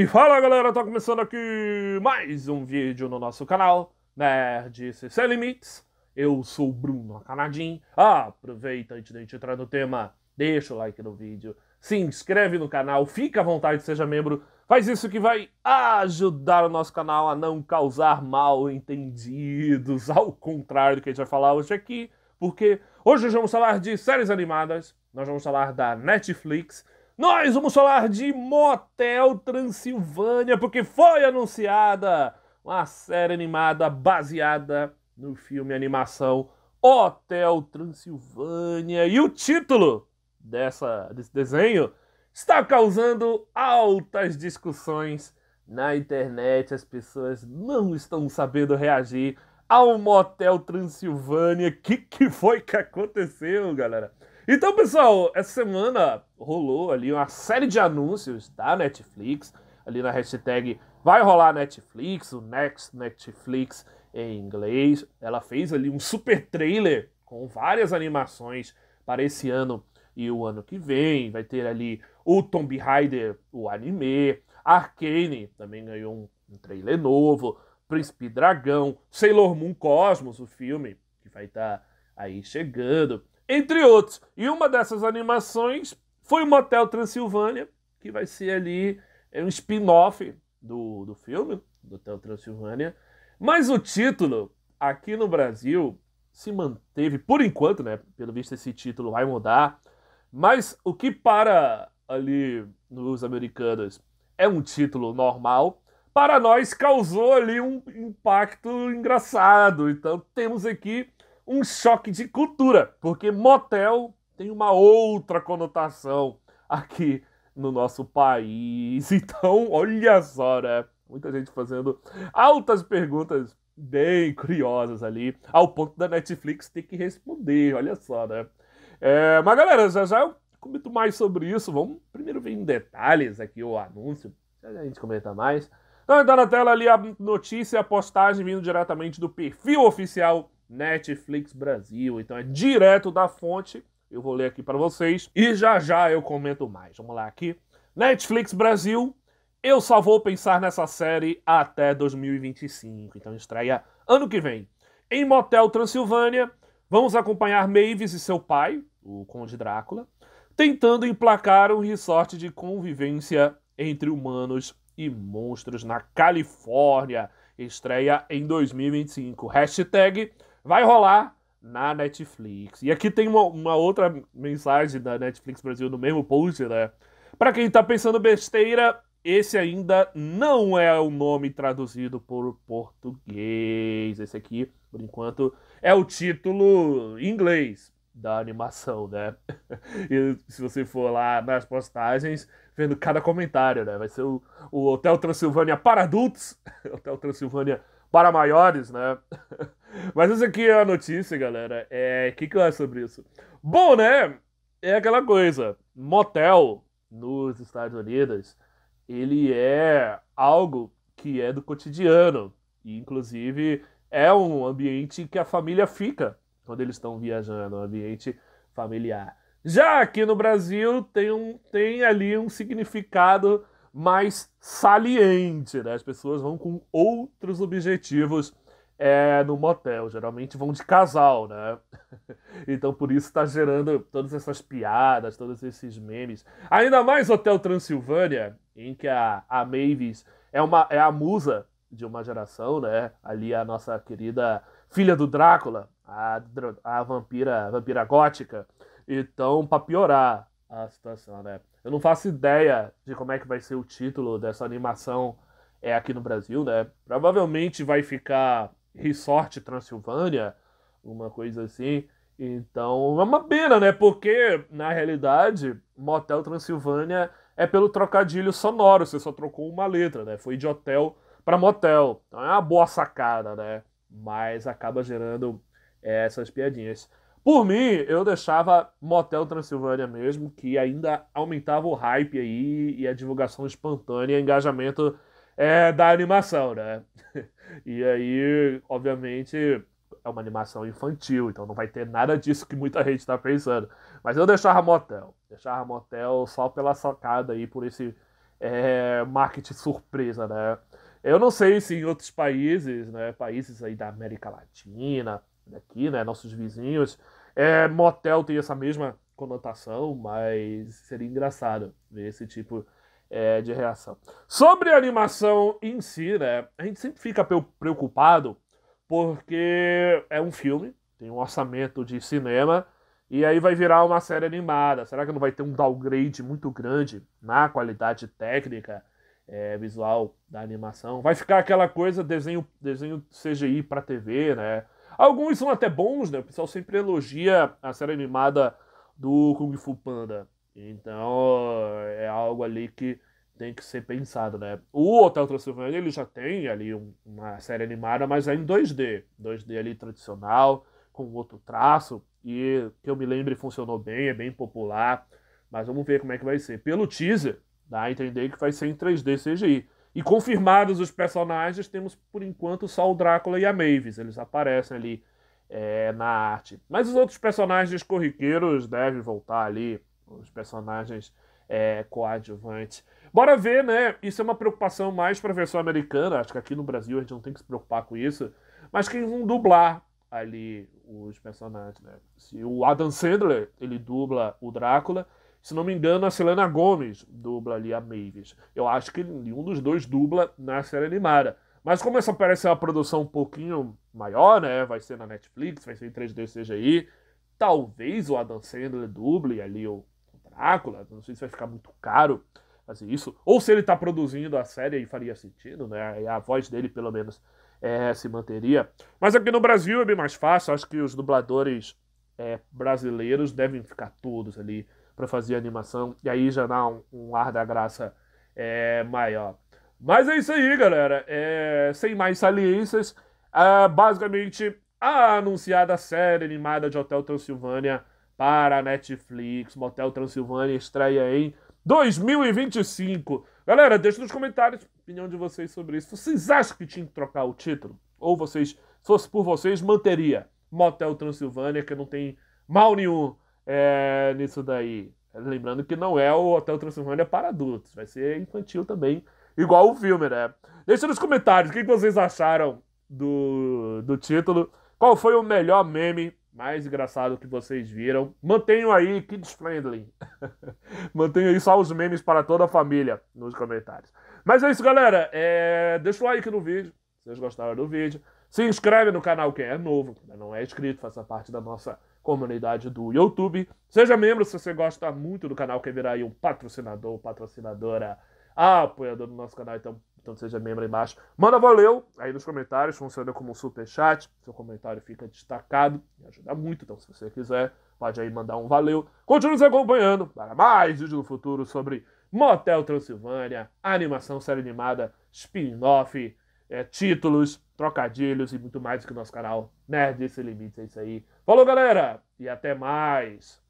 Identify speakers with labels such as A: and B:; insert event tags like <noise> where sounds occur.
A: E fala galera, tá começando aqui mais um vídeo no nosso canal nerd Sem Limites. Eu sou o Bruno Canadim. aproveita antes de entrar no tema, deixa o like no vídeo, se inscreve no canal, fica à vontade, seja membro. Faz isso que vai ajudar o nosso canal a não causar mal entendidos, <laughs> ao contrário do que a gente vai falar hoje aqui, porque hoje nós vamos falar de séries animadas, nós vamos falar da Netflix, nós vamos falar de Motel Transilvânia, porque foi anunciada uma série animada baseada no filme animação Hotel Transilvânia. E o título dessa, desse desenho está causando altas discussões na internet. As pessoas não estão sabendo reagir ao Motel Transilvânia. O que, que foi que aconteceu, galera? Então, pessoal, essa semana rolou ali uma série de anúncios da tá? Netflix, ali na hashtag vai rolar Netflix, o Next Netflix em inglês. Ela fez ali um super trailer com várias animações para esse ano e o ano que vem. Vai ter ali o Tomb Raider, o anime, Arcane também ganhou um, um trailer novo, Príncipe Dragão, Sailor Moon Cosmos, o filme que vai estar tá aí chegando, entre outros. E uma dessas animações foi o Motel Transilvânia, que vai ser ali é um spin-off do, do filme, do Hotel Transilvânia. Mas o título, aqui no Brasil, se manteve, por enquanto, né? Pelo visto, esse título vai mudar. Mas o que para ali nos americanos é um título normal, para nós causou ali um impacto engraçado. Então temos aqui um choque de cultura, porque motel tem uma outra conotação aqui no nosso país. <laughs> Então, olha só, né? Muita gente fazendo altas perguntas bem curiosas ali, ao ponto da Netflix ter que responder, olha só, né? É, mas galera, já já eu comento mais sobre isso. Vamos primeiro ver em detalhes aqui o anúncio, já a gente comenta mais. Então, tá na tela ali a notícia, a postagem vindo diretamente do perfil oficial Netflix Brasil. Então é direto da fonte eu vou ler aqui para vocês e já já eu comento mais. Vamos lá aqui. Netflix Brasil, eu só vou pensar nessa série até 2025, então estreia ano que vem. Em Motel Transilvânia, vamos acompanhar Mavis e seu pai, o Conde Drácula, tentando emplacar um resort de convivência entre humanos e monstros na Califórnia. Estreia em 2025. Hashtag vai rolar na Netflix. E aqui tem uma, uma outra mensagem da Netflix Brasil no mesmo post, né? Para quem tá pensando besteira, esse ainda não é o nome traduzido por português. Esse aqui, por enquanto, é o título em inglês da animação, né? <laughs> E se você for lá nas postagens, vendo cada comentário, né? Vai ser o, o Hotel Transilvânia para adultos, <laughs> Hotel Transilvânia para maiores, né? <laughs> Mas essa aqui é a notícia, galera. É, o que, que eu acho sobre isso? Bom, né? É aquela coisa. Motel nos Estados Unidos, ele é algo que é do cotidiano. E, inclusive, é um ambiente que a família fica quando eles estão viajando, um ambiente familiar. Já aqui no Brasil tem, um, tem ali um significado mais saliente, né? As pessoas vão com outros objetivos é, no motel, geralmente vão de casal, né? <laughs> então por isso está gerando todas essas piadas, todos esses memes. Ainda mais Hotel Transilvânia, em que a, a Mavis é, uma, é a musa de uma geração, né? Ali a nossa querida filha do Drácula, a, a vampira, a vampira gótica. Então, para piorar a situação, né? Eu não faço ideia de como é que vai ser o título dessa animação é aqui no Brasil, né? Provavelmente vai ficar Resort Transilvânia, uma coisa assim. Então é uma pena, né? Porque, na realidade, Motel Transilvânia é pelo trocadilho sonoro, você só trocou uma letra, né? Foi de hotel para motel. Então é uma boa sacada, né? Mas acaba gerando é, essas piadinhas. Por mim, eu deixava Motel Transilvânia mesmo, que ainda aumentava o hype aí e a divulgação espontânea, engajamento é, da animação, né? <laughs> E aí, obviamente, é uma animação infantil, então não vai ter nada disso que muita gente está pensando. Mas eu deixava Motel, deixava Motel só pela sacada aí, por esse é, marketing surpresa, né? Eu não sei se em outros países, né, países aí da América Latina, daqui, né? Nossos vizinhos. É, motel tem essa mesma conotação, mas seria engraçado ver esse tipo é, de reação. Sobre a animação em si, né? A gente sempre fica preocupado porque é um filme, tem um orçamento de cinema e aí vai virar uma série animada. Será que não vai ter um downgrade muito grande na qualidade técnica? É, visual da animação. Vai ficar aquela coisa desenho, desenho CGI para TV, né? Alguns são até bons, né? O pessoal sempre elogia a série animada do Kung Fu Panda. Então é algo ali que tem que ser pensado, né? O Hotel Transilvânia, ele já tem ali uma série animada, mas é em 2D, 2D ali tradicional com outro traço e que eu me lembre funcionou bem, é bem popular. Mas vamos ver como é que vai ser. Pelo teaser dá a entender que vai ser em 3D CGI. E confirmados os personagens, temos por enquanto só o Drácula e a Mavis. Eles aparecem ali é, na arte. Mas os outros personagens corriqueiros devem voltar ali. Os personagens é, coadjuvantes. Bora ver, né? Isso é uma preocupação mais para a versão americana. Acho que aqui no Brasil a gente não tem que se preocupar com isso. Mas quem vão dublar ali os personagens, né? Se o Adam Sandler, ele dubla o Drácula se não me engano, a Selena Gomes dubla ali a Mavis. Eu acho que nenhum dos dois dubla na série animada. Mas como essa parece ser uma produção um pouquinho maior, né? Vai ser na Netflix, vai ser em 3D seja aí, Talvez o Adam Sandler duble ali o Drácula. Não sei se vai ficar muito caro fazer isso. Ou se ele está produzindo a série e faria sentido, né? E a voz dele, pelo menos, é, se manteria. Mas aqui no Brasil é bem mais fácil. Acho que os dubladores é, brasileiros devem ficar todos ali para fazer animação, e aí já dá um, um ar da graça é, maior. Mas é isso aí, galera. É, sem mais saliências, basicamente a anunciada série animada de Hotel Transilvânia para Netflix. Motel Transilvânia estreia em 2025. Galera, deixa nos comentários a opinião de vocês sobre isso. Vocês acham que tinha que trocar o título? Ou vocês, se fosse por vocês, manteria Motel Transilvânia, que não tem mal nenhum é, nisso daí. Lembrando que não é o Hotel é para adultos, vai ser infantil também, igual o filme, né? Deixa nos comentários o que vocês acharam do, do título. Qual foi o melhor meme mais engraçado que vocês viram? Mantenham aí Kids Friendly. <laughs> Mantenham aí só os memes para toda a família nos comentários. Mas é isso, galera. É... Deixa o like no vídeo, se vocês gostaram do vídeo. Se inscreve no canal quem é novo, não é inscrito, faça parte da nossa comunidade do YouTube. Seja membro se você gosta muito do canal, quer virar aí um patrocinador, patrocinadora, apoiador do nosso canal, então, então seja membro aí embaixo. Manda valeu aí nos comentários, funciona como um super chat, seu comentário fica destacado, me ajuda muito, então se você quiser, pode aí mandar um valeu. Continue nos acompanhando para mais vídeos no futuro sobre Motel Transilvânia, animação, série animada, spin-off, é, títulos, trocadilhos e muito mais que o nosso canal Nerd Sem Limites. É isso aí. Falou, galera, e até mais!